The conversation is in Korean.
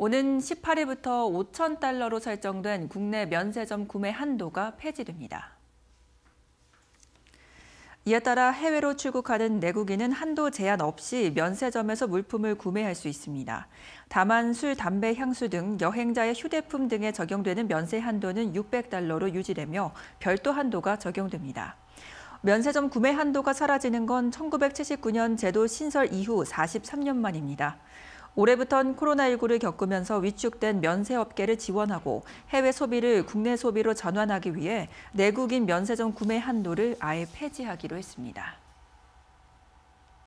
오는 18일부터 5천 달러로 설정된 국내 면세점 구매 한도가 폐지됩니다. 이에 따라 해외로 출국하는 내국인은 한도 제한 없이 면세점에서 물품을 구매할 수 있습니다. 다만 술, 담배, 향수 등 여행자의 휴대품 등에 적용되는 면세 한도는 600달러로 유지되며 별도 한도가 적용됩니다. 면세점 구매 한도가 사라지는 건 1979년 제도 신설 이후 43년 만입니다. 올해부턴 코로나19를 겪으면서 위축된 면세업계를 지원하고 해외 소비를 국내 소비로 전환하기 위해 내국인 면세점 구매 한도를 아예 폐지하기로 했습니다.